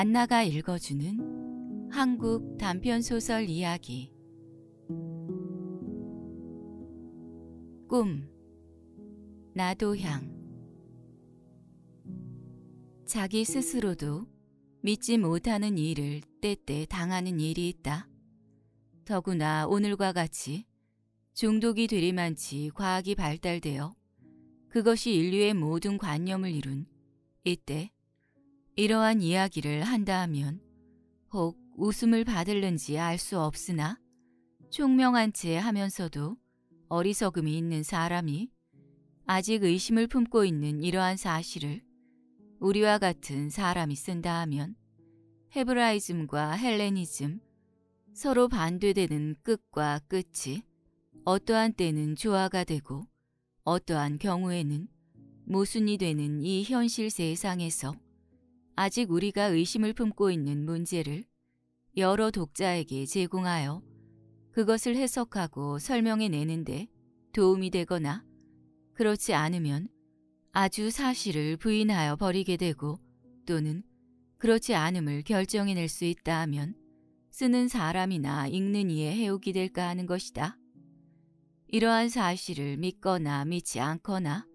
안나가 읽어주는 한국 단편소설 이야기 꿈 나도향 자기 스스로도 믿지 못하는 일을 때때 당하는 일이 있다. 더구나 오늘과 같이 중독이 되리만치 과학이 발달되어 그것이 인류의 모든 관념을 이룬 이때 이러한 이야기를 한다 하면 혹 웃음을 받을는지 알 수 없으나 총명한 채 하면서도 어리석음이 있는 사람이 아직 의심을 품고 있는 이러한 사실을 우리와 같은 사람이 쓴다 하면 헤브라이즘과 헬레니즘 서로 반대되는 끝과 끝이 어떠한 때는 조화가 되고 어떠한 경우에는 모순이 되는 이 현실 세상에서 아직 우리가 의심을 품고 있는 문제를 여러 독자에게 제공하여 그것을 해석하고 설명해 내는데 도움이 되거나 그렇지 않으면 아주 사실을 부인하여 버리게 되고 또는 그렇지 않음을 결정해낼 수 있다 하면 쓰는 사람이나 읽는 이에 해옥이 될까 하는 것이다. 이러한 사실을 믿거나 믿지 않거나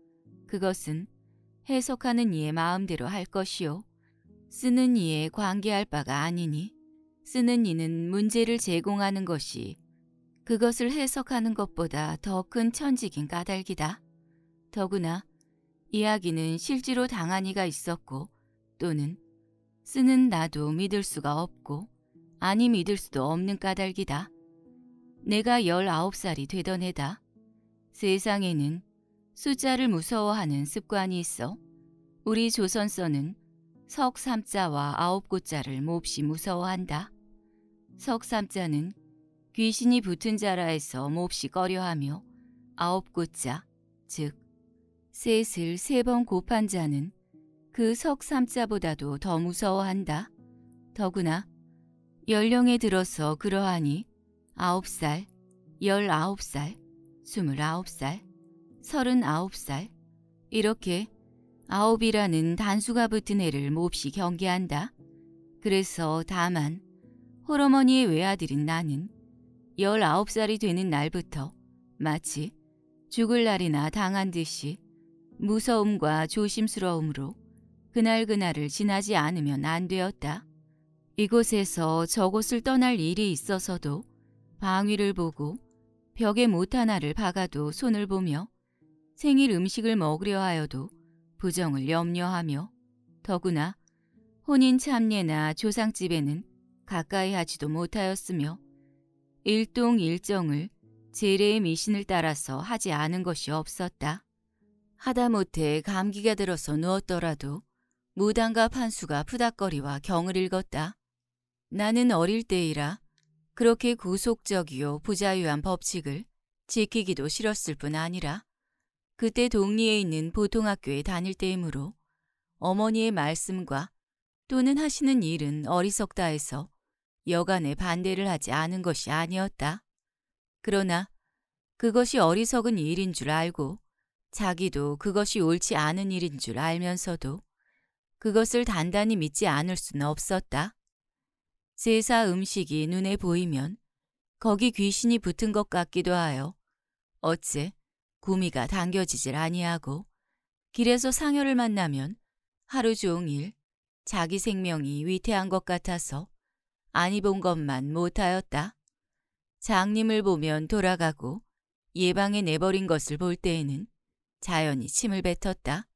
그것은 해석하는 이의 마음대로 할 것이요. 쓰는 이에 관계할 바가 아니니 쓰는 이는 문제를 제공하는 것이 그것을 해석하는 것보다 더 큰 천직인 까닭이다. 더구나 이야기는 실제로 당한 이가 있었고 또는 쓰는 나도 믿을 수가 없고 아니 믿을 수도 없는 까닭이다. 내가 19살이 되던 해다. 세상에는 숫자를 무서워하는 습관이 있어 우리 조선서는 석삼자와 아홉고자를 몹시 무서워한다. 석삼자는 귀신이 붙은 자라 해서 몹시 꺼려하며 아홉고자, 즉 셋을 세 번 곱한 자는 그 석삼자보다도 더 무서워한다. 더구나 연령에 들어서 그러하니 아홉 살, 열아홉 살, 스물아홉 살, 서른아홉 살 이렇게 아홉이라는 단수가 붙은 애를 몹시 경계한다. 그래서 다만 호러머니의 외아들인 나는 19살이 되는 날부터 마치 죽을 날이나 당한 듯이 무서움과 조심스러움으로 그날그날을 지나지 않으면 안 되었다. 이곳에서 저곳을 떠날 일이 있어서도 방위를 보고 벽에 못 하나를 박아도 손을 보며 생일 음식을 먹으려 하여도 부정을 염려하며 더구나 혼인 참례나 조상집에는 가까이 하지도 못하였으며 일동 일정을 제례의 미신을 따라서 하지 않은 것이 없었다. 하다못해 감기가 들어서 누웠더라도 무당과 판수가 푸닥거리와 경을 읽었다. 나는 어릴 때이라 그렇게 구속적이요 부자유한 법칙을 지키기도 싫었을 뿐 아니라 그때 동리에 있는 보통학교에 다닐 때이므로 어머니의 말씀과 또는 하시는 일은 어리석다 해서 여간의 반대를 하지 않은 것이 아니었다. 그러나 그것이 어리석은 일인 줄 알고 자기도 그것이 옳지 않은 일인 줄 알면서도 그것을 단단히 믿지 않을 수는 없었다. 제사 음식이 눈에 보이면 거기 귀신이 붙은 것 같기도 하여 어째 구미가 당겨지질 아니하고 길에서 상여를 만나면 하루 종일 자기 생명이 위태한 것 같아서 안 입은 것만 못하였다. 장님을 보면 돌아가고 예방에 내버린 것을 볼 때에는 자연히 침을 뱉었다.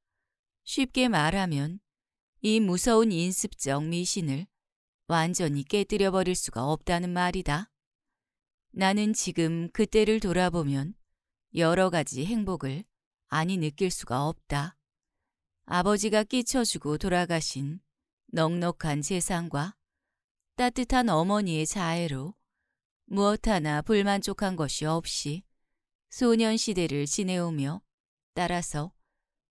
쉽게 말하면 이 무서운 인습적 미신을 완전히 깨뜨려 버릴 수가 없다는 말이다. 나는 지금 그때를 돌아보면 여러 가지 행복을 아니 느낄 수가 없다. 아버지가 끼쳐주고 돌아가신 넉넉한 재산과 따뜻한 어머니의 자애로 무엇 하나 불만족한 것이 없이 소년시대를 지내오며 따라서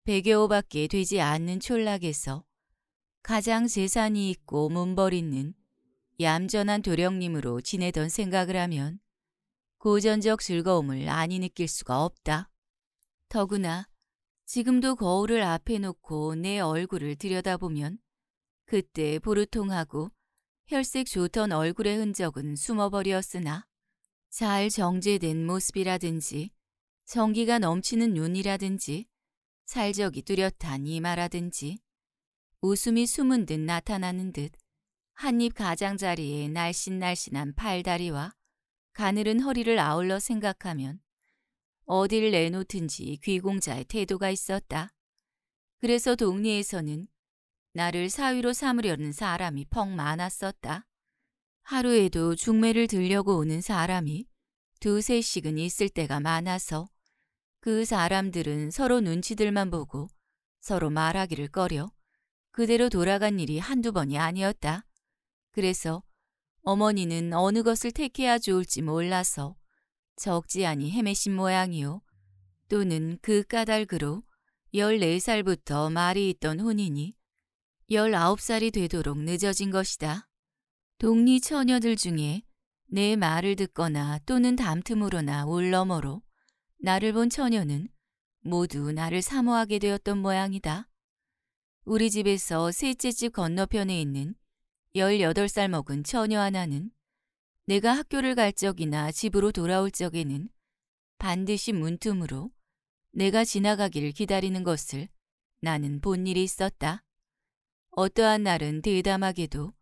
백여호밖에 되지 않는 촌락에서 가장 재산이 있고 문벌 있는 얌전한 도령님으로 지내던 생각을 하면 고전적 즐거움을 아니 느낄 수가 없다. 더구나 지금도 거울을 앞에 놓고 내 얼굴을 들여다보면 그때 보르통하고 혈색 좋던 얼굴의 흔적은 숨어버렸으나 잘 정제된 모습이라든지 정기가 넘치는 눈이라든지 살적이 뚜렷한 이마라든지 웃음이 숨은 듯 나타나는 듯 한입 가장자리에 날씬날씬한 팔다리와 가늘은 허리를 아울러 생각하면 어딜 내놓든지 귀공자의 태도가 있었다. 그래서 동네에서는 나를 사위로 삼으려는 사람이 퍽 많았었다. 하루에도 중매를 들려고 오는 사람이 두세씩은 있을 때가 많아서 그 사람들은 서로 눈치들만 보고 서로 말하기를 꺼려 그대로 돌아간 일이 한두 번이 아니었다. 그래서 어머니는 어느 것을 택해야 좋을지 몰라서 적지 아니 헤매신 모양이요. 또는 그 까닭으로 14살부터 말이 있던 혼인이 19살이 되도록 늦어진 것이다. 동리 처녀들 중에 내 말을 듣거나 또는 담틈으로나 울러머로 나를 본 처녀는 모두 나를 사모하게 되었던 모양이다. 우리 집에서 셋째 집 건너편에 있는 열여덟 살 먹은 처녀 하나는 내가 학교를 갈 적이나 집으로 돌아올 적에는 반드시 문틈으로 내가 지나가기를 기다리는 것을 나는 본 일이 있었다. 어떠한 날은 대담하게도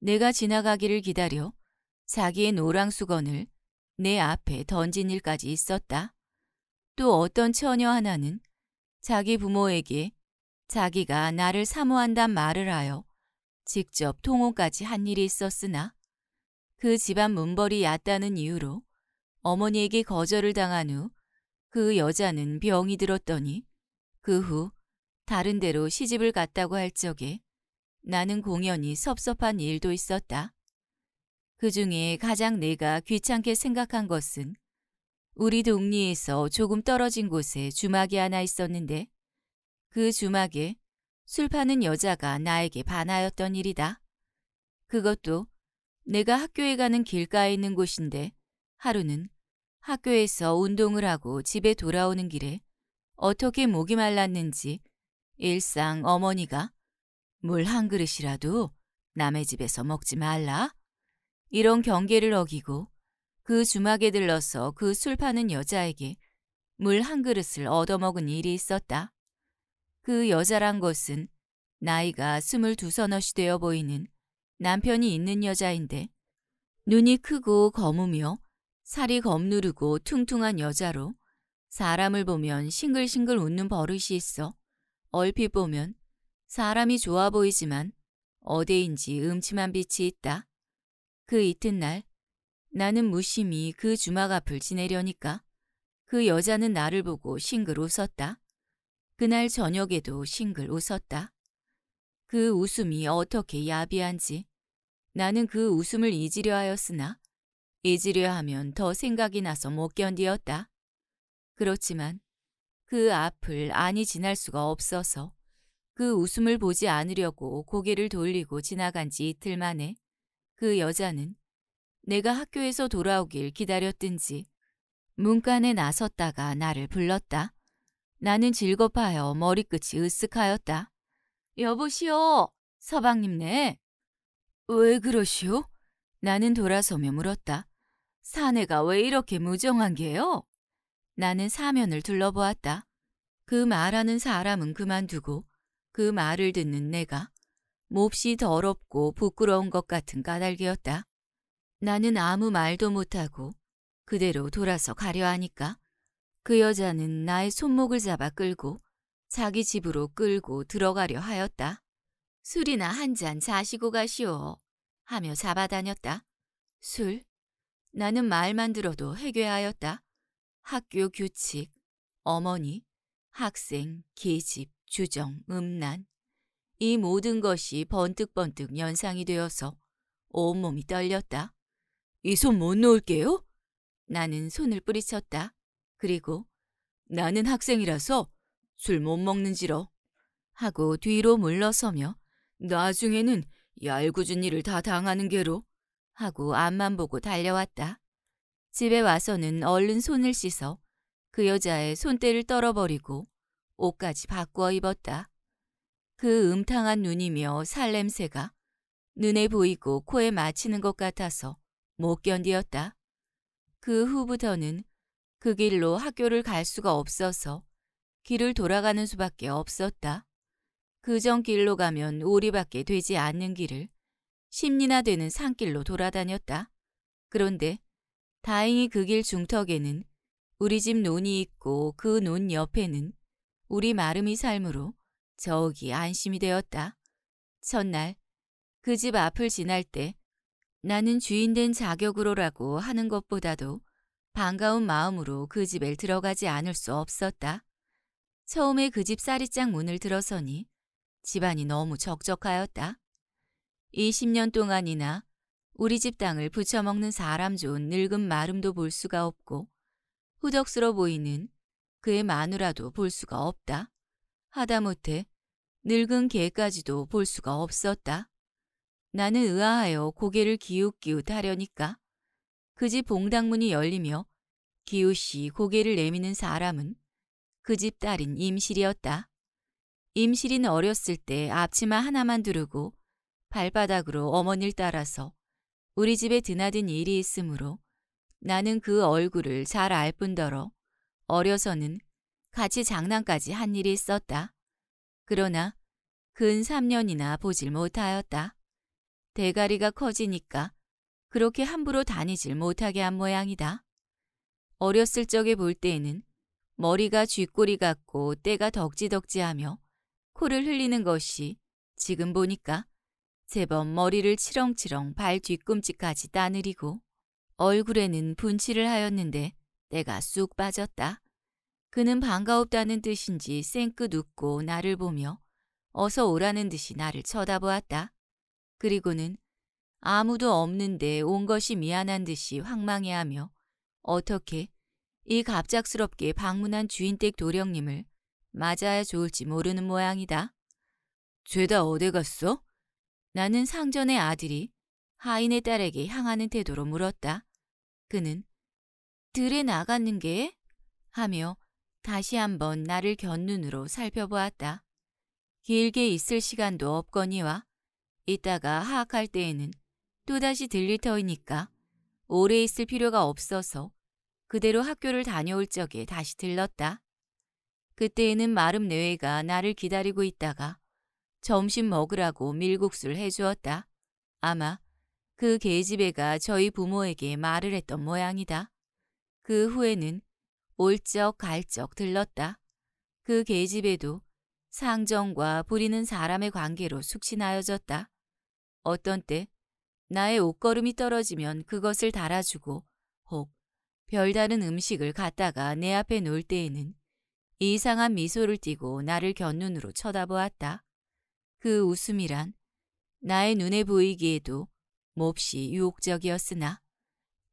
내가 지나가기를 기다려 자기의 노랑 수건을 내 앞에 던진 일까지 있었다. 또 어떤 처녀 하나는 자기 부모에게 자기가 나를 사모한단 말을 하여 직접 통호까지한 일이 있었으나 그 집안 문벌이 얕다는 이유로 어머니에게 거절을 당한 후 그 여자는 병이 들었더니 그 후 다른 데로 시집을 갔다고 할 적에 나는 공연히 섭섭한 일도 있었다. 그 중에 가장 내가 귀찮게 생각한 것은 우리 동리에서 조금 떨어진 곳에 주막이 하나 있었는데 그 주막에 술 파는 여자가 나에게 반하였던 일이다. 그것도 내가 학교에 가는 길가에 있는 곳인데 하루는 학교에서 운동을 하고 집에 돌아오는 길에 어떻게 목이 말랐는지 일상 어머니가 물 한 그릇이라도 남의 집에서 먹지 말라. 이런 경계를 어기고 그 주막에 들러서 그 술 파는 여자에게 물 한 그릇을 얻어먹은 일이 있었다. 그 여자란 것은 나이가 스물두 서너시 되어 보이는 남편이 있는 여자인데 눈이 크고 검으며 살이 검누르고 퉁퉁한 여자로 사람을 보면 싱글싱글 웃는 버릇이 있어 얼핏 보면 사람이 좋아 보이지만 어디인지 음침한 빛이 있다. 그 이튿날 나는 무심히 그 주막 앞을 지내려니까 그 여자는 나를 보고 싱글 웃었다. 그날 저녁에도 싱글 웃었다. 그 웃음이 어떻게 야비한지 나는 그 웃음을 잊으려 하였으나 잊으려 하면 더 생각이 나서 못 견디었다. 그렇지만 그 앞을 안이 지날 수가 없어서 그 웃음을 보지 않으려고 고개를 돌리고 지나간 지 이틀 만에 그 여자는 내가 학교에서 돌아오길 기다렸든지 문간에 나섰다가 나를 불렀다. 나는 즐겁하여 머리끝이 으쓱하였다. 여보시오, 서방님네. 왜 그러시오? 나는 돌아서며 물었다. 사내가 왜 이렇게 무정한 게요? 나는 사면을 둘러보았다. 그 말하는 사람은 그만두고 그 말을 듣는 내가 몹시 더럽고 부끄러운 것 같은 까닭이었다. 나는 아무 말도 못하고 그대로 돌아서 가려 하니까 그 여자는 나의 손목을 잡아 끌고 자기 집으로 끌고 들어가려 하였다. 술이나 한 잔 자시고 가시오 하며 잡아다녔다. 술? 나는 말만 들어도 해괴하였다. 학교 규칙, 어머니, 학생, 계집, 주정, 음란. 이 모든 것이 번뜩번뜩 연상이 되어서 온몸이 떨렸다. 이 손 못 놓을게요? 나는 손을 뿌리쳤다. 그리고 나는 학생이라서 술 못 먹는지러 하고 뒤로 물러서며 나중에는 얄궂은 일을 다 당하는 게로 하고 앞만 보고 달려왔다. 집에 와서는 얼른 손을 씻어 그 여자의 손대를 떨어버리고 옷까지 바꾸어 입었다. 그 음탕한 눈이며 살냄새가 눈에 보이고 코에 맞히는 것 같아서 못 견디었다. 그 후부터는 그 길로 학교를 갈 수가 없어서 길을 돌아가는 수밖에 없었다. 그전 길로 가면 오리밖에 되지 않는 길을 십리나 되는 산길로 돌아다녔다. 그런데 다행히 그 길 중턱에는 우리 집 논이 있고 그 논 옆에는 우리 마름이 삶으로 저기 안심이 되었다. 첫날 그 집 앞을 지날 때 나는 주인된 자격으로라고 하는 것보다도 반가운 마음으로 그 집에 들어가지 않을 수 없었다. 처음에 그 집 사리짝 문을 들어서니 집안이 너무 적적하였다. 20년 동안이나 우리 집 땅을 부쳐먹는 사람 좋은 늙은 마름도 볼 수가 없고 후덕스러 보이는 그의 마누라도 볼 수가 없다. 하다못해 늙은 개까지도 볼 수가 없었다. 나는 의아하여 고개를 기웃기웃 하려니까 그집 봉당문이 열리며 기우씨 고개를 내미는 사람은 그 집 딸인 임실이었다. 임실이는 어렸을 때 앞치마 하나만 두르고 발바닥으로 어머니를 따라서 우리 집에 드나든 일이 있으므로 나는 그 얼굴을 잘 알 뿐더러 어려서는 같이 장난까지 한 일이 있었다. 그러나 근 3년이나 보질 못하였다. 대가리가 커지니까 그렇게 함부로 다니질 못하게 한 모양이다. 어렸을 적에 볼 때에는 머리가 쥐꼬리 같고 때가 덕지덕지하며 코를 흘리는 것이 지금 보니까 제법 머리를 치렁치렁 발 뒤꿈치까지 따느리고 얼굴에는 분칠을 하였는데 때가 쑥 빠졌다. 그는 반가웠다는 뜻인지 쌩끗 웃고 나를 보며 어서 오라는 듯이 나를 쳐다보았다. 그리고는 아무도 없는데 온 것이 미안한 듯이 황망해하며 어떻게 이 갑작스럽게 방문한 주인댁 도령님을 맞아야 좋을지 모르는 모양이다. 죄다 어디 갔어? 나는 상전의 아들이 하인의 딸에게 향하는 태도로 물었다. 그는 들에 나가는 게? 하며 다시 한번 나를 견눈으로 살펴보았다. 길게 있을 시간도 없거니와 이따가 하악할 때에는 또다시 들리 터이니까 오래 있을 필요가 없어서 그대로 학교를 다녀올 적에 다시 들렀다. 그때에는 마름 내외가 나를 기다리고 있다가 점심 먹으라고 밀국수를 해주었다. 아마 그 계집애가 저희 부모에게 말을 했던 모양이다. 그 후에는 올쩍갈쩍 들렀다. 그 계집애도 상정과 부리는 사람의 관계로 숙신하여졌다. 어떤 때 나의 옷걸음이 떨어지면 그것을 달아주고 혹 별다른 음식을 갖다가 내 앞에 놓을 때에는 이상한 미소를 띠고 나를 견눈으로 쳐다보았다. 그 웃음이란 나의 눈에 보이기에도 몹시 유혹적이었으나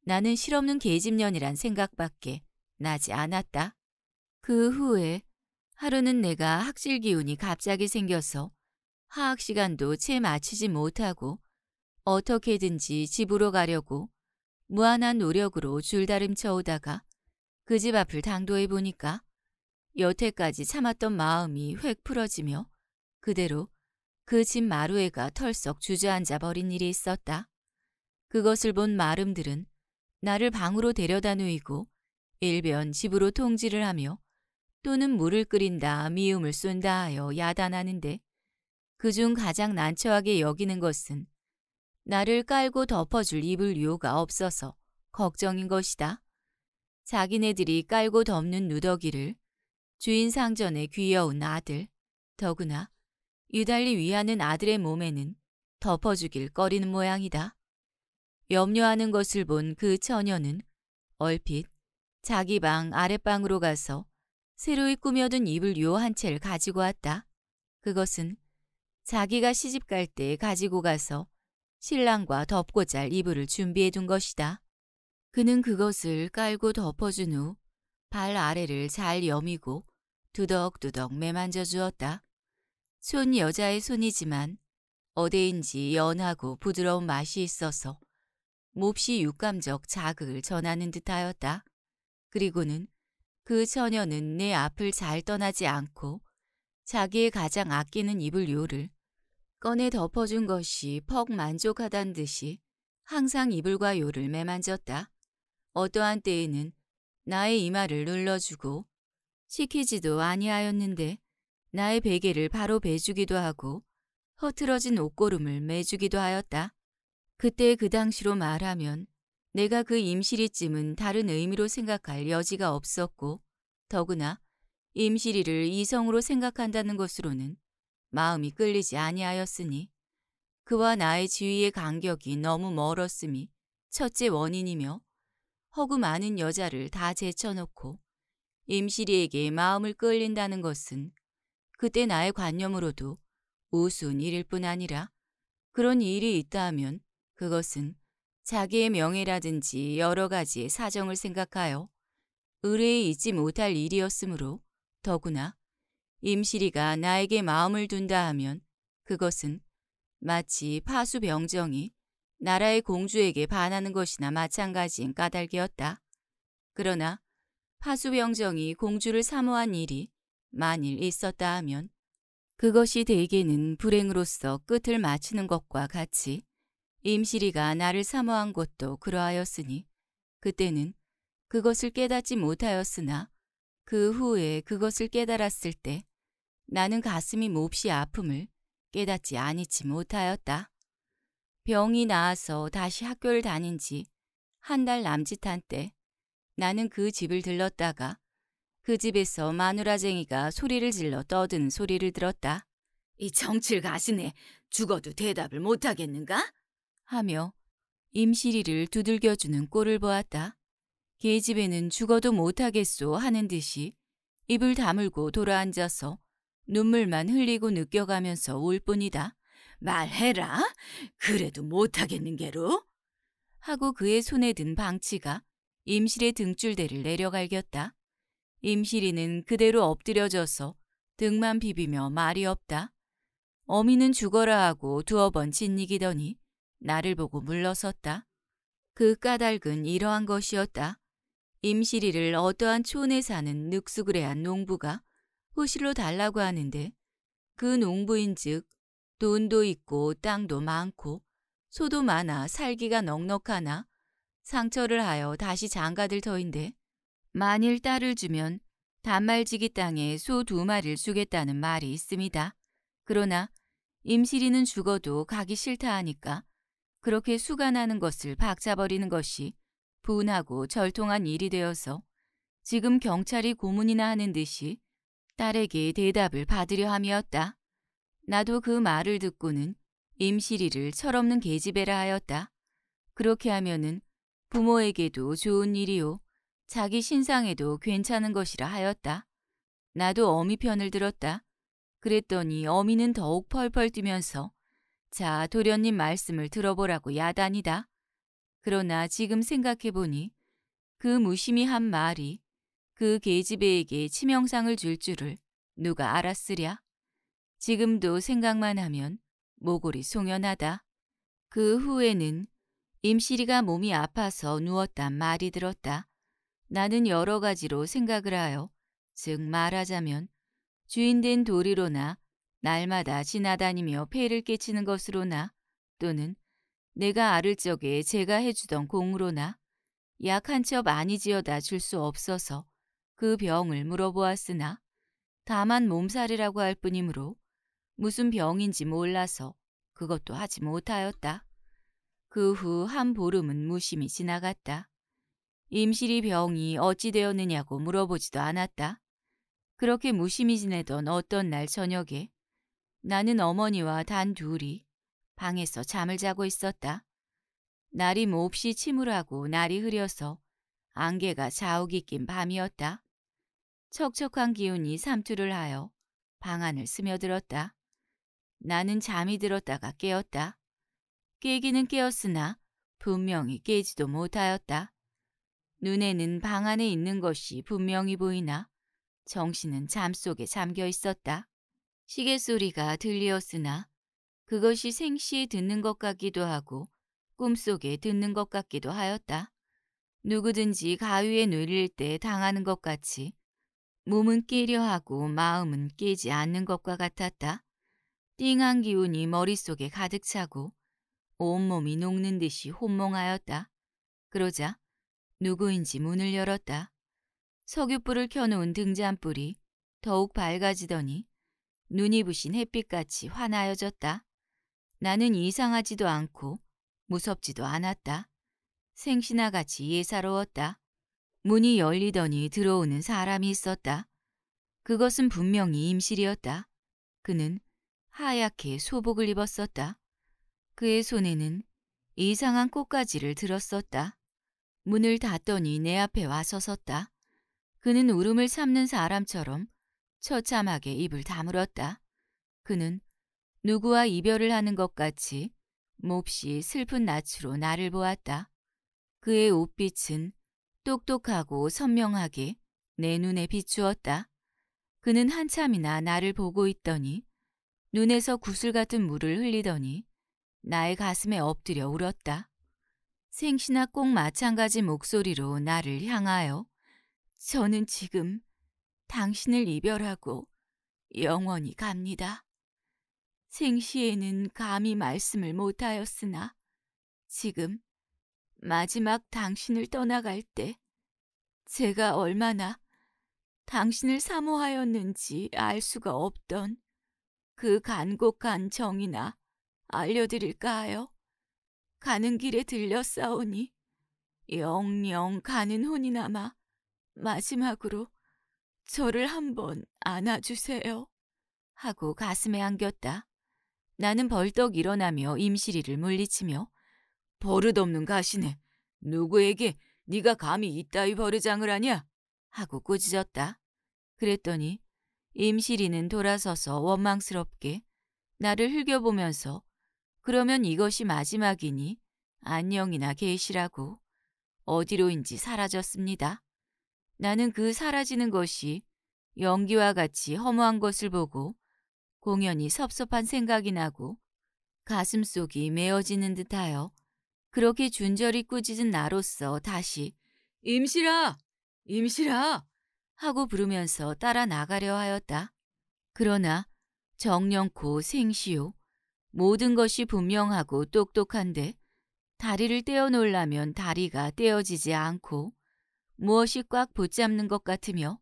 나는 실없는 계집년이란 생각밖에 나지 않았다. 그 후에 하루는 내가 학질 기운이 갑자기 생겨서 화학 시간도 채 마치지 못하고 어떻게든지 집으로 가려고 무한한 노력으로 줄다름 쳐오다가 그 집 앞을 당도해 보니까 여태까지 참았던 마음이 획 풀어지며 그대로 그 집 마루에가 털썩 주저앉아 버린 일이 있었다. 그것을 본 마름들은 나를 방으로 데려다 누이고 일변 집으로 통지를 하며 또는 물을 끓인다 미음을 쏜다 하여 야단하는데 그 중 가장 난처하게 여기는 것은 나를 깔고 덮어줄 입을 이가 없어서 걱정인 것이다. 자기네들이 깔고 덮는 누더기를 주인 상전의 귀여운 아들, 더구나 유달리 위하는 아들의 몸에는 덮어주길 꺼리는 모양이다. 염려하는 것을 본 그 처녀는 얼핏 자기 방 아랫방으로 가서 새로이 꾸며둔 이불 요한 채를 가지고 왔다. 그것은 자기가 시집갈 때 가지고 가서 신랑과 덮고 잘 이불을 준비해 둔 것이다. 그는 그것을 깔고 덮어준 후 발 아래를 잘 여미고 두덕두덕 매만져 주었다. 손 여자의 손이지만 어데인지 연하고 부드러운 맛이 있어서 몹시 육감적 자극을 전하는 듯하였다. 그리고는 그 처녀는 내 앞을 잘 떠나지 않고 자기의 가장 아끼는 이불 요를 꺼내 덮어준 것이 퍽 만족하단 듯이 항상 이불과 요를 매만졌다. 어떠한 때에는 나의 이마를 눌러주고 시키지도 아니하였는데 나의 베개를 바로 베주기도 하고 허틀어진 옷고름을 매주기도 하였다. 그때 그 당시로 말하면 내가 그 임시리쯤은 다른 의미로 생각할 여지가 없었고 더구나 임시리를 이성으로 생각한다는 것으로는 마음이 끌리지 아니하였으니 그와 나의 지위의 간격이 너무 멀었음이 첫째 원인이며 허구 많은 여자를 다 제쳐놓고 임시리에게 마음을 끌린다는 것은 그때 나의 관념으로도 우스운 일일 뿐 아니라 그런 일이 있다 하면 그것은 자기의 명예라든지 여러 가지 의 사정을 생각하여 의뢰에 있지 못할 일이었으므로 더구나 임실이가 나에게 마음을 둔다 하면 그것은 마치 파수병정이 나라의 공주에게 반하는 것이나 마찬가지인 까닭이었다. 그러나 파수병정이 공주를 사모한 일이 만일 있었다 하면 그것이 대개는 불행으로서 끝을 맞추는 것과 같이 임실이가 나를 사모한 것도 그러하였으니 그때는 그것을 깨닫지 못하였으나 그 후에 그것을 깨달았을 때 나는 가슴이 몹시 아픔을 깨닫지 아니지 못하였다. 병이 나아서 다시 학교를 다닌 지 한 달 남짓한 때 나는 그 집을 들렀다가 그 집에서 마누라쟁이가 소리를 질러 떠드는 소리를 들었다. 이 정칠 가시네. 죽어도 대답을 못하겠는가? 하며 임시리를 두들겨주는 꼴을 보았다. 계집애는 죽어도 못하겠소 하는 듯이 입을 다물고 돌아앉아서 눈물만 흘리고 느껴가면서 울 뿐이다. 말해라. 그래도 못하겠는 게로. 하고 그의 손에 든 방치가 임실의 등줄대를 내려갈겼다. 임실이는 그대로 엎드려져서 등만 비비며 말이 없다. 어미는 죽어라 하고 두어 번 짓이기더니 나를 보고 물러섰다. 그 까닭은 이러한 것이었다. 임시리를 어떠한 촌에 사는 늑수그레한 농부가 호실로 달라고 하는데 그 농부인즉 돈도 있고 땅도 많고 소도 많아 살기가 넉넉하나 상처를 하여 다시 장가들 터인데 만일 딸을 주면 단말지기 땅에 소 두 마리를 주겠다는 말이 있습니다. 그러나 임실이는 죽어도 가기 싫다 하니까 그렇게 수가 나는 것을 박차버리는 것이 분하고 절통한 일이 되어서 지금 경찰이 고문이나 하는 듯이 딸에게 대답을 받으려 함이었다. 나도 그 말을 듣고는 임시리를 철없는 계집애라 하였다. 그렇게 하면은 부모에게도 좋은 일이요. 자기 신상에도 괜찮은 것이라 하였다. 나도 어미 편을 들었다. 그랬더니 어미는 더욱 펄펄 뛰면서 자 도련님 말씀을 들어보라고 야단이다. 그러나 지금 생각해보니 그 무심히한 말이 그 계집애에게 치명상을 줄 줄을 누가 알았으랴? 지금도 생각만 하면 모골이 송연하다. 그 후에는 임시리가 몸이 아파서 누웠단 말이 들었다. 나는 여러 가지로 생각을 하여 즉 말하자면 주인된 도리로나 날마다 지나다니며 폐를 깨치는 것으로나 또는 내가 아를 적에 제가 해주던 공으로나 약한첩 아니지어다 줄 수 없어서 그 병을 물어보았으나 다만 몸살이라고 할 뿐이므로 무슨 병인지 몰라서 그것도 하지 못하였다. 그 후 한 보름은 무심히 지나갔다. 임실이 병이 어찌 되었느냐고 물어보지도 않았다. 그렇게 무심히 지내던 어떤 날 저녁에 나는 어머니와 단 둘이 방에서 잠을 자고 있었다. 날이 몹시 침울하고 날이 흐려서 안개가 자욱이 낀 밤이었다. 척척한 기운이 삼투를 하여 방 안을 스며들었다. 나는 잠이 들었다가 깨었다. 깨기는 깨었으나 분명히 깨지도 못하였다. 눈에는 방 안에 있는 것이 분명히 보이나 정신은 잠 속에 잠겨 있었다. 시계 소리가 들리었으나 그것이 생시에 듣는 것 같기도 하고 꿈속에 듣는 것 같기도 하였다. 누구든지 가위에 누릴때 당하는 것 같이 몸은 깨려 하고 마음은 깨지 않는 것과 같았다. 띵한 기운이 머릿속에 가득 차고 온몸이 녹는 듯이 혼몽하였다. 그러자 누구인지 문을 열었다. 석유불을 켜놓은 등잔불이 더욱 밝아지더니 눈이 부신 햇빛같이 환하여졌다. 나는 이상하지도 않고 무섭지도 않았다. 생시나 같이 예사로웠다. 문이 열리더니 들어오는 사람이 있었다. 그것은 분명히 임실이었다. 그는 하얗게 소복을 입었었다. 그의 손에는 이상한 꽃가지를 들었었다. 문을 닫더니 내 앞에 와서 섰다. 그는 울음을 참는 사람처럼 처참하게 입을 다물었다. 그는 누구와 이별을 하는 것 같이 몹시 슬픈 낯으로 나를 보았다. 그의 옷빛은 똑똑하고 선명하게 내 눈에 비추었다. 그는 한참이나 나를 보고 있더니 눈에서 구슬 같은 물을 흘리더니 나의 가슴에 엎드려 울었다. 생시나 꼭 마찬가지 목소리로 나를 향하여 저는 지금 당신을 이별하고 영원히 갑니다. 생시에는 감히 말씀을 못하였으나 지금 마지막 당신을 떠나갈 때 제가 얼마나 당신을 사모하였는지 알 수가 없던 그 간곡한 정이나 알려드릴까 하여 가는 길에 들려싸우니 영영 가는 혼이나마 마지막으로 저를 한번 안아주세요 하고 가슴에 안겼다. 나는 벌떡 일어나며 임시리를 물리치며 버릇없는 가시네. 누구에게 네가 감히 이따위 버르장을 하냐? 하고 꾸짖었다. 그랬더니 임시리는 돌아서서 원망스럽게 나를 흘겨보면서 그러면 이것이 마지막이니 안녕이나 계시라고 어디로인지 사라졌습니다. 나는 그 사라지는 것이 연기와 같이 허무한 것을 보고 공연히 섭섭한 생각이 나고 가슴속이 메어지는 듯하여 그렇게 준절히 꾸짖은 나로서 다시 임시라임시라 하고 부르면서 따라 나가려 하였다. 그러나 정령코 생시요. 모든 것이 분명하고 똑똑한데 다리를 떼어놓으려면 다리가 떼어지지 않고 무엇이 꽉 붙잡는 것 같으며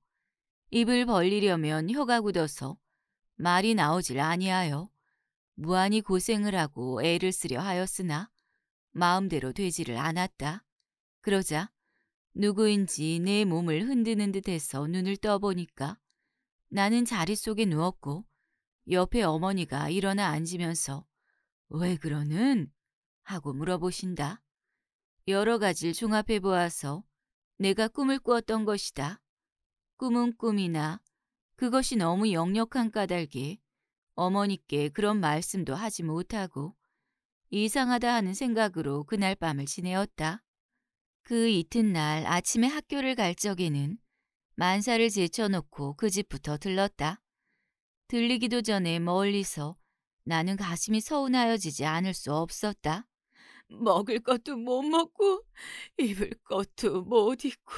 입을 벌리려면 혀가 굳어서 말이 나오질 아니하여 무한히 고생을 하고 애를 쓰려 하였으나 마음대로 되지를 않았다. 그러자 누구인지 내 몸을 흔드는 듯해서 눈을 떠보니까 나는 자리 속에 누웠고 옆에 어머니가 일어나 앉으면서 왜 그러는? 하고 물어보신다. 여러 가지를 종합해 보아서 내가 꿈을 꾸었던 것이다. 꿈은 꿈이나 그것이 너무 역력한 까닭에 어머니께 그런 말씀도 하지 못하고 이상하다 하는 생각으로 그날 밤을 지내었다. 그 이튿날 아침에 학교를 갈 적에는 만사를 제쳐놓고 그 집부터 들렀다. 들리기도 전에 멀리서 나는 가슴이 서운하여지지 않을 수 없었다. 먹을 것도 못 먹고 입을 것도 못 입고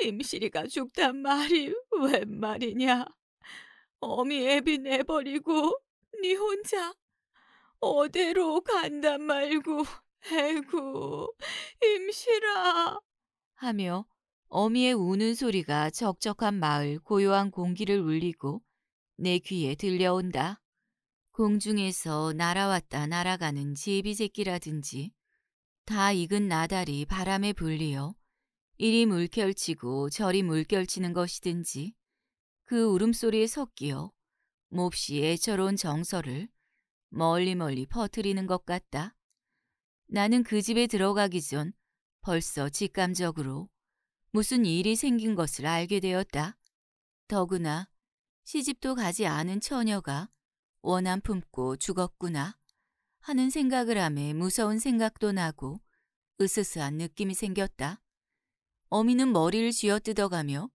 임실이가 죽단 말이 웬 말이냐? 어미 애비 내버리고 네 혼자 어디로 간단 말고 에구 임실아 하며 어미의 우는 소리가 적적한 마을 고요한 공기를 울리고 내 귀에 들려온다. 공중에서 날아왔다 날아가는 제비 새끼라든지 다 익은 나달이 바람에 불리어 이리 물결치고 저리 물결치는 것이든지 그 울음소리에 섞여 몹시 애처로운 정서를 멀리 멀리 퍼뜨리는 것 같다. 나는 그 집에 들어가기 전 벌써 직감적으로 무슨 일이 생긴 것을 알게 되었다. 더구나 시집도 가지 않은 처녀가 원한 품고 죽었구나 하는 생각을 하며 무서운 생각도 나고 으스스한 느낌이 생겼다. 어미는 머리를 쥐어뜯어가며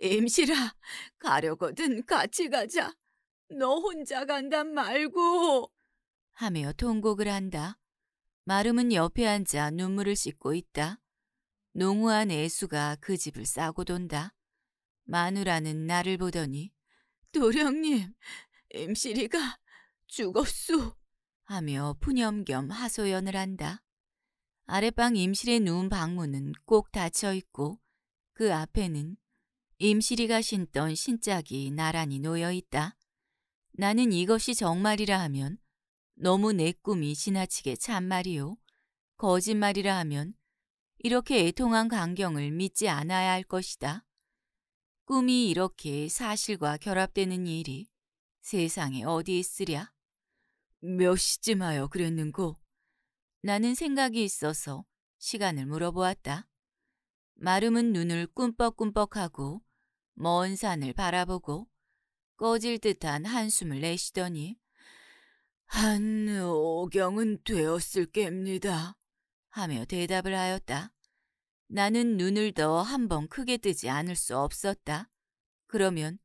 임실아, 가려거든 같이 가자. 너 혼자 간단 말고. 하며 통곡을 한다. 마름은 옆에 앉아 눈물을 씻고 있다. 농후한 애수가 그 집을 싸고 돈다. 마누라는 나를 보더니 도령님, 임실이가 죽었소. 하며 푸념겸 하소연을 한다. 아랫방 임실에 누운 방문은 꼭 닫혀 있고 그 앞에는 임실이가 신던 신짝이 나란히 놓여 있다. 나는 이것이 정말이라 하면 너무 내 꿈이 지나치게 참말이요. 거짓말이라 하면 이렇게 애통한 광경을 믿지 않아야 할 것이다. 꿈이 이렇게 사실과 결합되는 일이 세상에 어디 있으랴? 몇 시쯤 하여 그랬는고? 나는 생각이 있어서 시간을 물어보았다. 마름은 눈을 꿈뻑꿈뻑하고 먼 산을 바라보고 꺼질 듯한 한숨을 내쉬더니 한 오경은 되었을 깹니다. 하며 대답을 하였다. 나는 눈을 더 한 번 크게 뜨지 않을 수 없었다. 그러면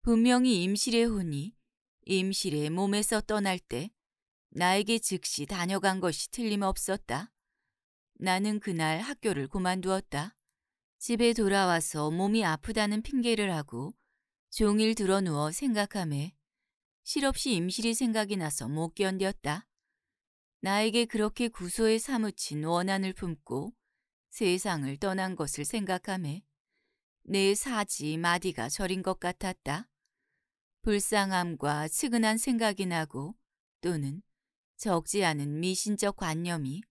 분명히 임실의 혼이 임실의 몸에서 떠날 때 나에게 즉시 다녀간 것이 틀림없었다. 나는 그날 학교를 그만두었다. 집에 돌아와서 몸이 아프다는 핑계를 하고 종일 드러 누워 생각함에 실없이 임실이 생각이 나서 못 견뎠다. 나에게 그렇게 구소에 사무친 원한을 품고 세상을 떠난 것을 생각함에 내 사지 마디가 저린 것 같았다. 불쌍함과 측은한 생각이 나고 또는 적지 않은 미신적 관념이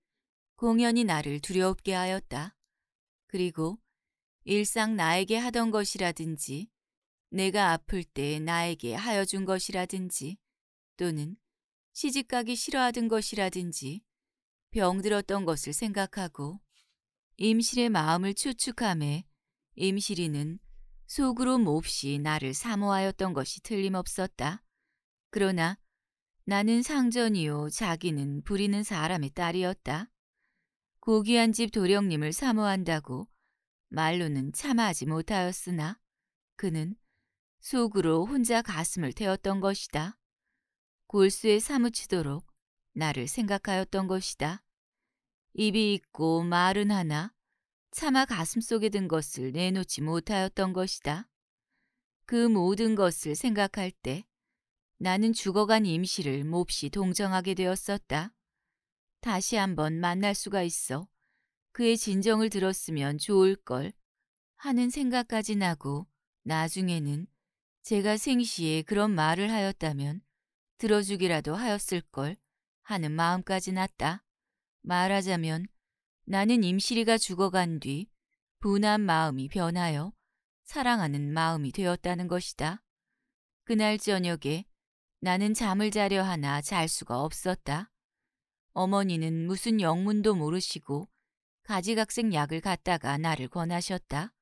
공연히 나를 두려웁게 하였다. 그리고 일상 나에게 하던 것이라든지 내가 아플 때 나에게 하여 준 것이라든지 또는 시집가기 싫어하던 것이라든지 병들었던 것을 생각하고 임실의 마음을 추측함에 임실이는 속으로 몹시 나를 사모하였던 것이 틀림없었다. 그러나 나는 상전이요 자기는 부리는 사람의 딸이었다. 고귀한 집 도령님을 사모한다고 말로는 참아하지 못하였으나 그는 속으로 혼자 가슴을 태웠던 것이다. 골수에 사무치도록 나를 생각하였던 것이다. 입이 있고 말은 하나 차마 가슴 속에 든 것을 내놓지 못하였던 것이다. 그 모든 것을 생각할 때 나는 죽어간 임시를 몹시 동정하게 되었었다. 다시 한번 만날 수가 있어 그의 진정을 들었으면 좋을걸 하는 생각까지 나고 나중에는 제가 생시에 그런 말을 하였다면 들어주기라도 하였을걸 하는 마음까지 났다. 말하자면 나는 임시리가 죽어간 뒤 분한 마음이 변하여 사랑하는 마음이 되었다는 것이다. 그날 저녁에 나는 잠을 자려 하나 잘 수가 없었다. 어머니는 무슨 영문도 모르시고 가지각색 약을 갖다가 나를 권하셨다.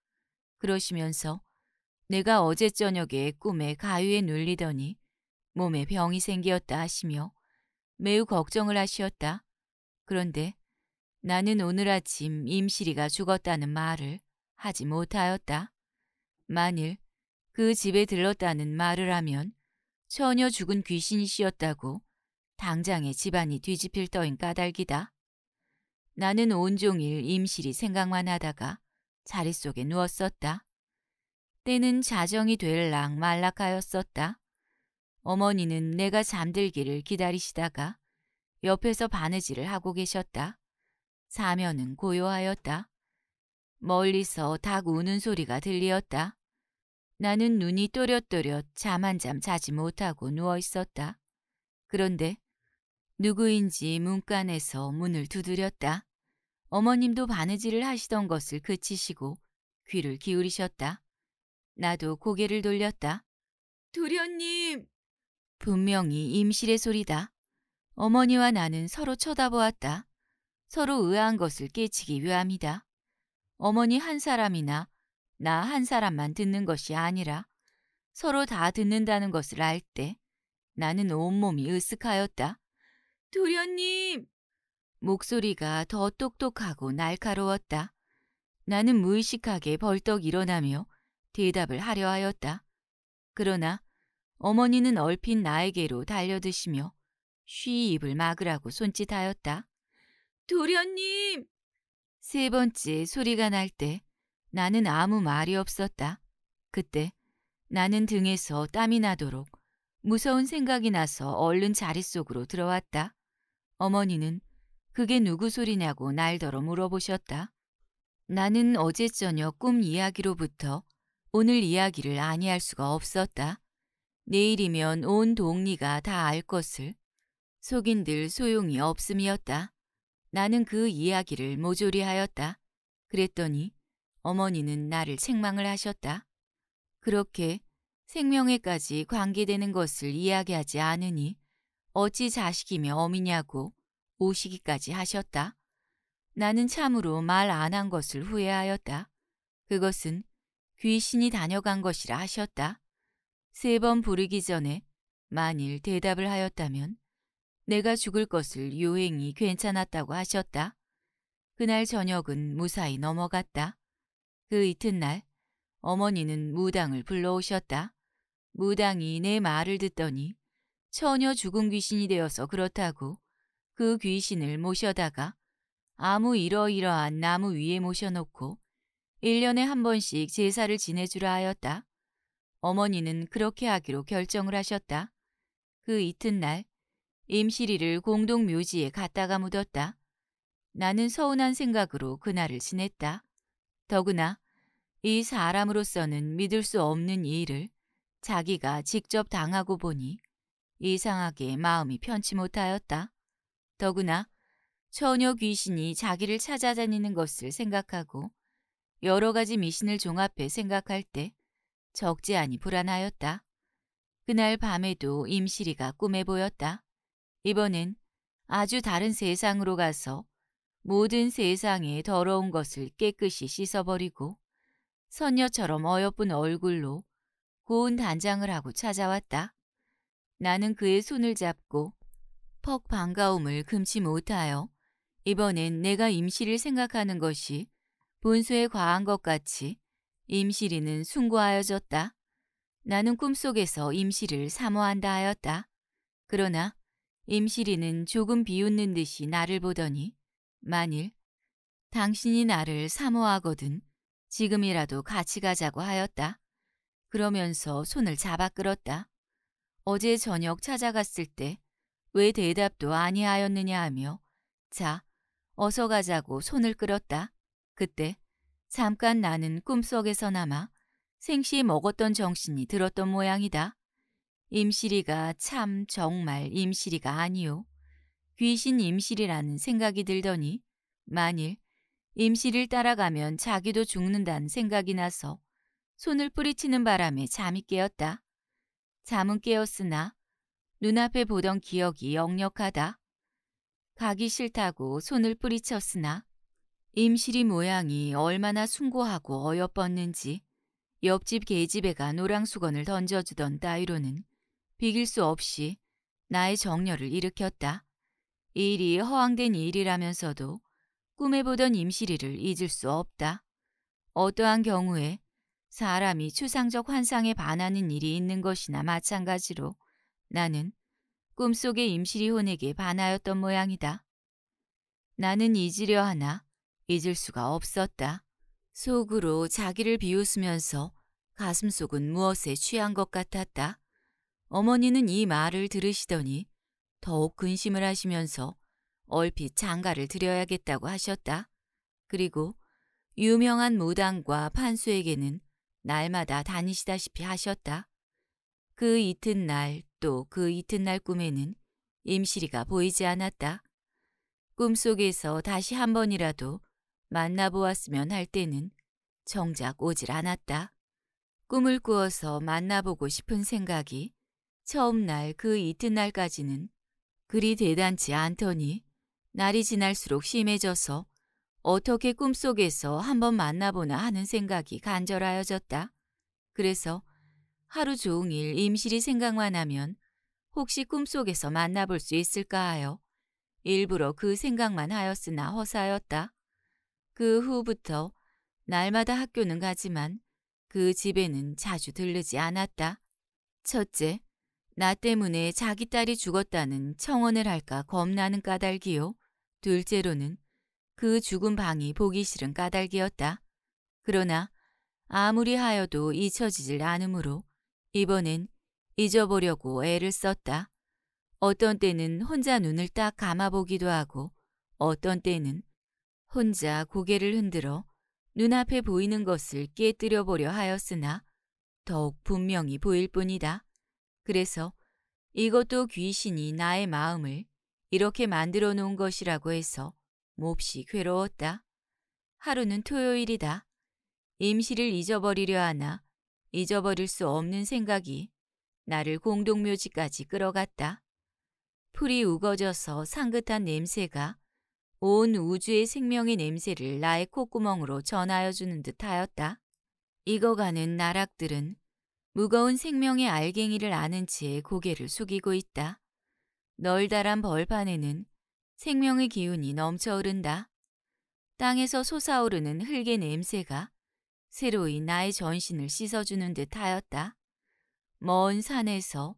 그러시면서 내가 어제 저녁에 꿈에 가위에 눌리더니 몸에 병이 생겼다 하시며 매우 걱정을 하셨다 그런데 나는 오늘 아침 임실이가 죽었다는 말을 하지 못하였다. 만일 그 집에 들렀다는 말을 하면 처녀 죽은 귀신이씌었다고 당장에 집안이 뒤집힐 떠인 까닭이다. 나는 온종일 임실이 생각만 하다가 자리 속에 누웠었다. 때는 자정이 될락 말락하였었다. 어머니는 내가 잠들기를 기다리시다가 옆에서 바느질을 하고 계셨다. 사면은 고요하였다. 멀리서 닭 우는 소리가 들리었다. 나는 눈이 또렷또렷 잠한잠 자지 못하고 누워 있었다. 그런데 누구인지 문간에서 문을 두드렸다. 어머님도 바느질을 하시던 것을 그치시고 귀를 기울이셨다. 나도 고개를 돌렸다. 도련님! 분명히 임실의 소리다. 어머니와 나는 서로 쳐다보았다. 서로 의아한 것을 깨치기 위함이다. 어머니 한 사람이나 나한 사람만 듣는 것이 아니라 서로 다 듣는다는 것을 알 때 나는 온몸이 으쓱하였다. 도련님! 목소리가 더 똑똑하고 날카로웠다. 나는 무의식하게 벌떡 일어나며 대답을 하려 하였다. 그러나 어머니는 얼핏 나에게로 달려드시며 쉬 입을 막으라고 손짓하였다. 도련님! 세 번째 소리가 날때 나는 아무 말이 없었다. 그때 나는 등에서 땀이 나도록 무서운 생각이 나서 얼른 자리 속으로 들어왔다. 어머니는 그게 누구 소리냐고 날더러 물어보셨다. 나는 어제 저녁 꿈 이야기로부터 오늘 이야기를 아니할 수가 없었다. 내일이면 온 동리가 다 알 것을 속인들 소용이 없음이었다. 나는 그 이야기를 모조리 하였다. 그랬더니 어머니는 나를 생망을 하셨다. 그렇게 생명에까지 관계되는 것을 이야기하지 않으니 어찌 자식이며 어미냐고 오시기까지 하셨다. 나는 참으로 말 안 한 것을 후회하였다. 그것은 귀신이 다녀간 것이라 하셨다. 세 번 부르기 전에 만일 대답을 하였다면 내가 죽을 것을 요행이 괜찮았다고 하셨다. 그날 저녁은 무사히 넘어갔다. 그 이튿날 어머니는 무당을 불러오셨다. 무당이 내 말을 듣더니 처녀 죽은 귀신이 되어서 그렇다고 그 귀신을 모셔다가 아무 이러이러한 나무 위에 모셔놓고 1년에 한 번씩 제사를 지내주라 하였다. 어머니는 그렇게 하기로 결정을 하셨다. 그 이튿날 임시리를 공동묘지에 갔다가 묻었다. 나는 서운한 생각으로 그날을 지냈다. 더구나 이 사람으로서는 믿을 수 없는 일을 자기가 직접 당하고 보니 이상하게 마음이 편치 못하였다. 더구나 처녀 귀신이 자기를 찾아다니는 것을 생각하고 여러 가지 미신을 종합해 생각할 때 적지 않이 불안하였다. 그날 밤에도 임시리가 꿈에 보였다. 이번엔 아주 다른 세상으로 가서 모든 세상의 더러운 것을 깨끗이 씻어버리고 선녀처럼 어여쁜 얼굴로 고운 단장을 하고 찾아왔다. 나는 그의 손을 잡고 퍽 반가움을 금치 못하여 이번엔 내가 임실을 생각하는 것이 본수에 과한 것 같이 임실이는 숭고하여졌다. 나는 꿈속에서 임실을 사모한다 하였다. 그러나 임실이는 조금 비웃는 듯이 나를 보더니 만일 당신이 나를 사모하거든 지금이라도 같이 가자고 하였다. 그러면서 손을 잡아 끌었다. 어제 저녁 찾아갔을 때 왜 대답도 아니하였느냐 하며 자, 어서 가자고 손을 끌었다. 그때 잠깐 나는 꿈속에서 남아 생시 먹었던 정신이 들었던 모양이다. 임실이가 참 정말 임실이가 아니오 귀신 임실이라는 생각이 들더니 만일 임씨를 따라가면 자기도 죽는다는 생각이 나서 손을 뿌리치는 바람에 잠이 깨었다. 잠은 깨었으나 눈앞에 보던 기억이 역력하다. 가기 싫다고 손을 뿌리쳤으나 임실이 모양이 얼마나 숭고하고 어여뻤는지 옆집 계집애가 노랑 수건을 던져주던 따위로는 비길 수 없이 나의 정열을 일으켰다. 일이 허황된 일이라면서도 꿈에 보던 임시리를 잊을 수 없다. 어떠한 경우에 사람이 추상적 환상에 반하는 일이 있는 것이나 마찬가지로 나는 꿈속의 임시리혼에게 반하였던 모양이다. 나는 잊으려 하나 잊을 수가 없었다. 속으로 자기를 비웃으면서 가슴속은 무엇에 취한 것 같았다. 어머니는 이 말을 들으시더니 더욱 근심을 하시면서 얼핏 장가를 드려야겠다고 하셨다. 그리고 유명한 무당과 판수에게는 날마다 다니시다시피 하셨다. 그 이튿날 또 그 이튿날 꿈에는 임실이가 보이지 않았다. 꿈속에서 다시 한 번이라도 만나보았으면 할 때는 정작 오질 않았다. 꿈을 꾸어서 만나보고 싶은 생각이 처음 날 그 이튿날까지는 그리 대단치 않더니 날이 지날수록 심해져서 어떻게 꿈속에서 한번 만나보나 하는 생각이 간절하여졌다. 그래서 하루 종일 임실이 생각만 하면 혹시 꿈속에서 만나볼 수 있을까 하여 일부러 그 생각만 하였으나 허사였다. 그 후부터 날마다 학교는 가지만 그 집에는 자주 들르지 않았다. 첫째, 나 때문에 자기 딸이 죽었다는 청원을 할까 겁나는 까닭이요. 둘째로는 그 죽은 방이 보기 싫은 까닭이었다. 그러나 아무리 하여도 잊혀지질 않으므로 이번엔 잊어보려고 애를 썼다. 어떤 때는 혼자 눈을 딱 감아보기도 하고 어떤 때는 혼자 고개를 흔들어 눈앞에 보이는 것을 깨뜨려 보려 하였으나 더욱 분명히 보일 뿐이다. 그래서 이것도 귀신이 나의 마음을 이렇게 만들어 놓은 것이라고 해서 몹시 괴로웠다. 하루는 토요일이다. 임시를 잊어버리려 하나 잊어버릴 수 없는 생각이 나를 공동묘지까지 끌어갔다. 풀이 우거져서 상긋한 냄새가 온 우주의 생명의 냄새를 나의 콧구멍으로 전하여 주는 듯하였다. 익어가는 나락들은 무거운 생명의 알갱이를 아는 채 고개를 숙이고 있다. 널다란 벌판에는 생명의 기운이 넘쳐 흐른다. 땅에서 솟아오르는 흙의 냄새가 새로이 나의 전신을 씻어주는 듯 하였다. 먼 산에서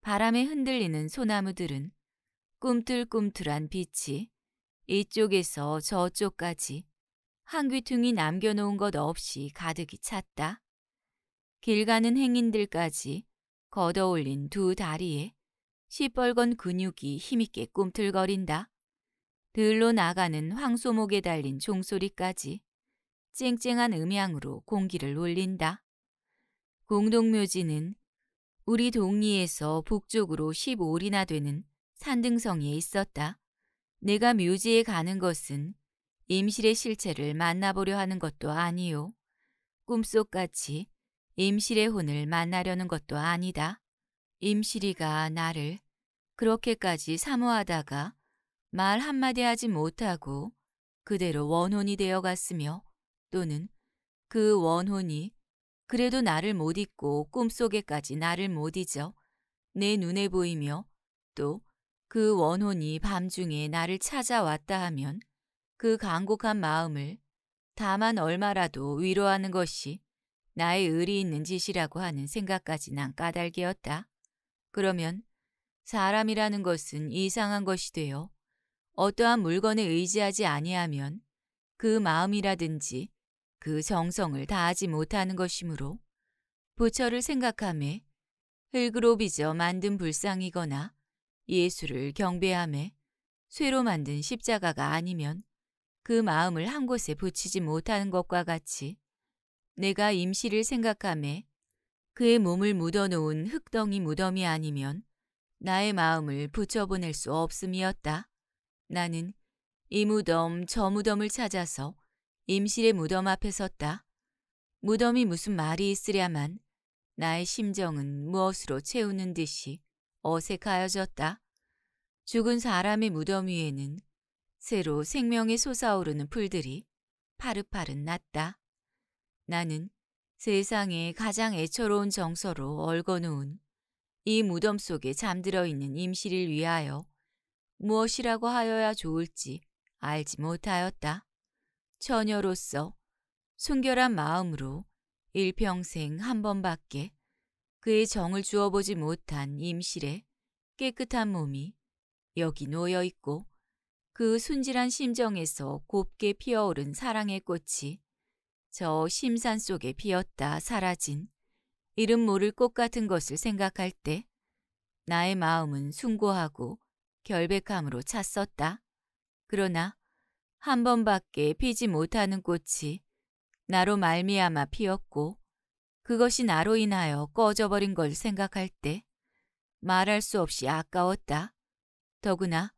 바람에 흔들리는 소나무들은 꿈틀꿈틀한 빛이 이쪽에서 저쪽까지 한 귀퉁이 남겨놓은 것 없이 가득히 찼다. 길 가는 행인들까지 걷어올린 두 다리에 시뻘건 근육이 힘있게 꿈틀거린다. 들로 나가는 황소목에 달린 종소리까지 쨍쨍한 음향으로 공기를 울린다. 공동묘지는 우리 동리에서 북쪽으로 15리나 되는 산등성에 있었다. 내가 묘지에 가는 것은 임실의 실체를 만나보려 하는 것도 아니요. 꿈속같이 임실의 혼을 만나려는 것도 아니다. 임시리가 나를 그렇게까지 사모하다가 말 한마디 하지 못하고 그대로 원혼이 되어 갔으며 또는 그 원혼이 그래도 나를 못 잊고 꿈속에까지 나를 못 잊어 내 눈에 보이며 또 그 원혼이 밤중에 나를 찾아왔다 하면 그 간곡한 마음을 다만 얼마라도 위로하는 것이 나의 의리 있는 짓이라고 하는 생각까지 난 까닭이었다. 그러면 사람이라는 것은 이상한 것이 되어 어떠한 물건에 의지하지 아니하면 그 마음이라든지 그 정성을 다하지 못하는 것이므로 부처를 생각함에 흙으로 빚어 만든 불상이거나 예수를 경배함에 쇠로 만든 십자가가 아니면 그 마음을 한 곳에 붙이지 못하는 것과 같이 내가 임시를 생각함에 그의 몸을 묻어놓은 흙덩이 무덤이 아니면 나의 마음을 붙여보낼 수 없음이었다. 나는 이 무덤 저 무덤을 찾아서 임실의 무덤 앞에 섰다. 무덤이 무슨 말이 있으랴만 나의 심정은 무엇으로 채우는 듯이 어색하여졌다. 죽은 사람의 무덤 위에는 새로 생명이 솟아오르는 풀들이 파릇파릇 났다. 나는 세상에 가장 애처로운 정서로 얼거놓은이 무덤 속에 잠들어 있는 임실을 위하여 무엇이라고 하여야 좋을지 알지 못하였다. 처녀로서 순결한 마음으로 일평생 한 번밖에 그의 정을 주어보지 못한 임실의 깨끗한 몸이 여기 놓여 있고 그 순진한 심정에서 곱게 피어오른 사랑의 꽃이 저 심산 속에 비었다 사라진 이름 모를 꽃 같은 것을 생각할 때 나의 마음은 숭고하고 결백함으로 찼었다. 그러나 한 번밖에 피지 못하는 꽃이 나로 말미암아 피었고 그것이 나로 인하여 꺼져버린 걸 생각할 때 말할 수 없이 아까웠다. 더구나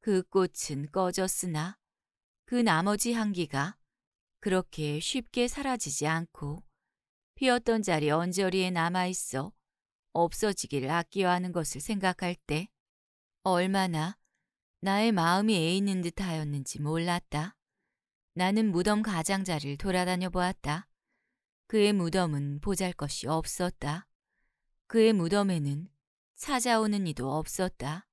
그 꽃은 꺼졌으나 그 나머지 향기가 그렇게 쉽게 사라지지 않고 피었던 자리 언저리에 남아있어 없어지기를 아끼워하는 것을 생각할 때 얼마나 나의 마음이 애있는 듯 하였는지 몰랐다. 나는 무덤 가장자를 돌아다녀 보았다. 그의 무덤은 보잘 것이 없었다. 그의 무덤에는 찾아오는 이도 없었다.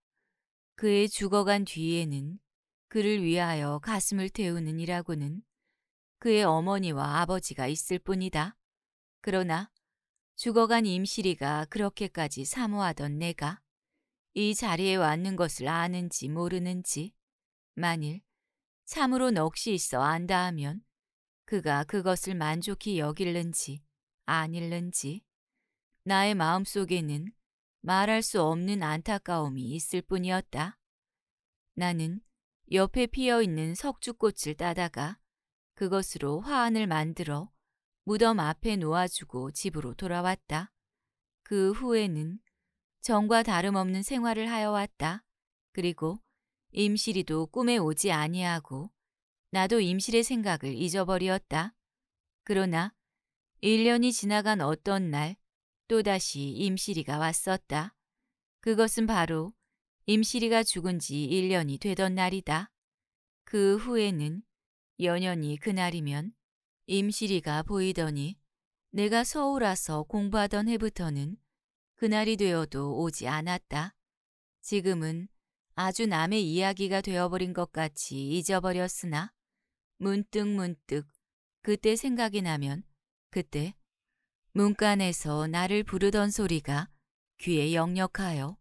그의 죽어간 뒤에는 그를 위하여 가슴을 태우는 이라고는 그의 어머니와 아버지가 있을 뿐이다. 그러나 죽어간 임시리가 그렇게까지 사모하던 내가 이 자리에 왔는 것을 아는지 모르는지 만일 참으로 넋이 있어 안다 하면 그가 그것을 만족히 여길는지 아닐는지 나의 마음속에는 말할 수 없는 안타까움이 있을 뿐이었다. 나는 옆에 피어있는 석주꽃을 따다가 그것으로 화환을 만들어 무덤 앞에 놓아주고 집으로 돌아왔다. 그 후에는 정과 다름없는 생활을 하여 왔다. 그리고 임실이도 꿈에 오지 아니하고 나도 임실의 생각을 잊어버리었다. 그러나 1년이 지나간 어떤 날 또다시 임실이가 왔었다. 그것은 바로 임실이가 죽은 지 1년이 되던 날이다. 그 후에는 연연히 그날이면 임시리가 보이더니 내가 서울 와서 공부하던 해부터는 그날이 되어도 오지 않았다. 지금은 아주 남의 이야기가 되어버린 것 같이 잊어버렸으나 문득 문득 그때 생각이 나면 그때 문간에서 나를 부르던 소리가 귀에 역력하여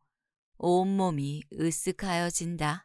온몸이 으쓱하여진다.